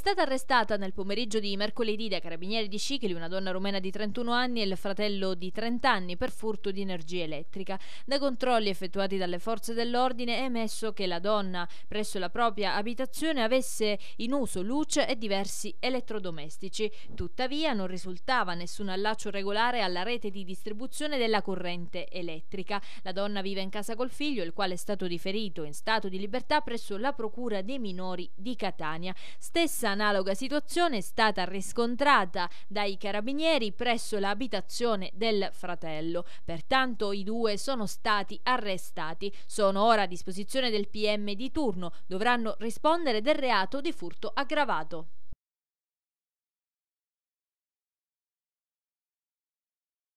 stata arrestata nel pomeriggio di mercoledì dai carabinieri di Scicli una donna rumena di 31 anni e il fratello di 30 anni per furto di energia elettrica. Da controlli effettuati dalle forze dell'ordine è emesso che la donna presso la propria abitazione avesse in uso luce e diversi elettrodomestici. Tuttavia non risultava nessun allaccio regolare alla rete di distribuzione della corrente elettrica. La donna vive in casa col figlio, il quale è stato riferito in stato di libertà presso la procura dei minori di Catania. Stessa analoga situazione è stata riscontrata dai carabinieri presso l'abitazione del fratello. Pertanto i due sono stati arrestati. Sono ora a disposizione del PM di turno. Dovranno rispondere del reato di furto aggravato.